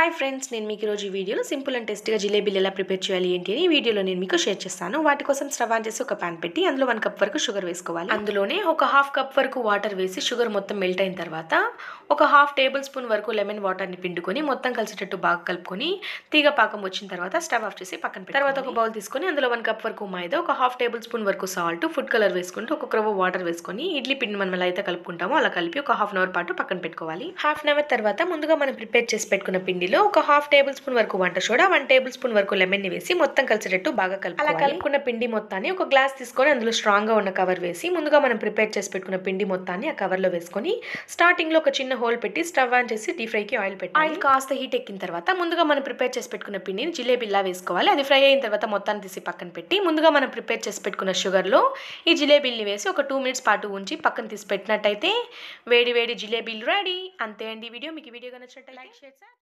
hi friends నేను మీకు ఈరోజు ఈ వీడియోలో సింపుల్ అండ్ టేస్ట్గా జిలేబీలు ఎలా ప్రిపేర్ చేయాలి ఏంటి అని ఈ వీడియోలో నేను మీకు షేర్ చేస్తాను వాటి కోసం స్టవ్ చేసి ఒక ప్యాన్ పెట్టి అందులో వన్ కప్ వరకు షుగర్ వేసుకోవాలి అందులోనే ఒక హాఫ్ కప్ వరకు వాటర్ వేసి షుగర్ మొత్తం మెల్ట్ అయిన తర్వాత ఒక హాఫ్ టేబుల్ స్పూన్ వరకు లెమన్ వాటర్ని పిండుకొని మొత్తం కలిసేటట్టు బాగా కలుపుకొని తీగ పాకం వచ్చిన తర్వాత స్టవ్ ఆఫ్ చేసి పక్కన పెట్టి తర్వాత ఒక బౌల్ తీసుకొని అందులో వన్ కప్ వరకు మైదా ఒక హాఫ్ టేబుల్ స్పూన్ వరకు సాల్ట్ ఫుడ్ కలర్ వేసుకుంటూ ఒక క్రవ్ వాటర్ వేసుకొని ఇడ్లీ పిండి మనం ఎలా అయితే కలుపుకుంటామో అలా కలిపి ఒక హాఫ్ అన్ అవర్ పాటు పక్కన పెట్టుకోవాలి హాఫ్ అన్ అవర్ తర్వాత ముందుగా మనం ప్రిపేర్ చేసి పెట్టుకున్న పిండి పిండిలో ఒక హాఫ్ టేబుల్ స్పూన్ వరకు వంట సోడా వన్ టేబుల్ స్పూన్ వరకు లెమన్ ని వేసి మొత్తం కలిసేటట్టు బాగా కలుపు అలా కలుపుకున్న పిండి మొత్తాన్ని ఒక గ్లాస్ తీసుకొని అందులో స్ట్రాంగ్ గా ఉన్న కవర్ వేసి ముందుగా మనం ప్రిపేర్ చేసి పెట్టుకున్న పిండి మొత్తాన్ని ఆ కవర్ లో వేసుకొని స్టార్టింగ్ లో ఒక చిన్న హోల్ పెట్టి స్టవ్ ఆన్ చేసి డీప్ ఫ్రై కి ఆయిల్ పెట్టి ఆయిల్ కాస్త హీట్ ఎక్కిన తర్వాత ముందుగా మనం ప్రిపేర్ చేసి పెట్టుకున్న పిండిని జిలేబీలా వేసుకోవాలి అది ఫ్రై అయిన తర్వాత మొత్తాన్ని తీసి పక్కన పెట్టి ముందుగా మనం ప్రిపేర్ చేసి పెట్టుకున్న షుగర్లో ఈ జిలేబీల్ని వేసి ఒక టూ మినిట్స్ పాటు ఉంచి పక్కన తీసి పెట్టినట్టయితే వేడి వేడి జిలేబీలు రెడీ అంతే అండి వీడియో మీకు వీడియో నచ్చినట్టు లైక్ షేర్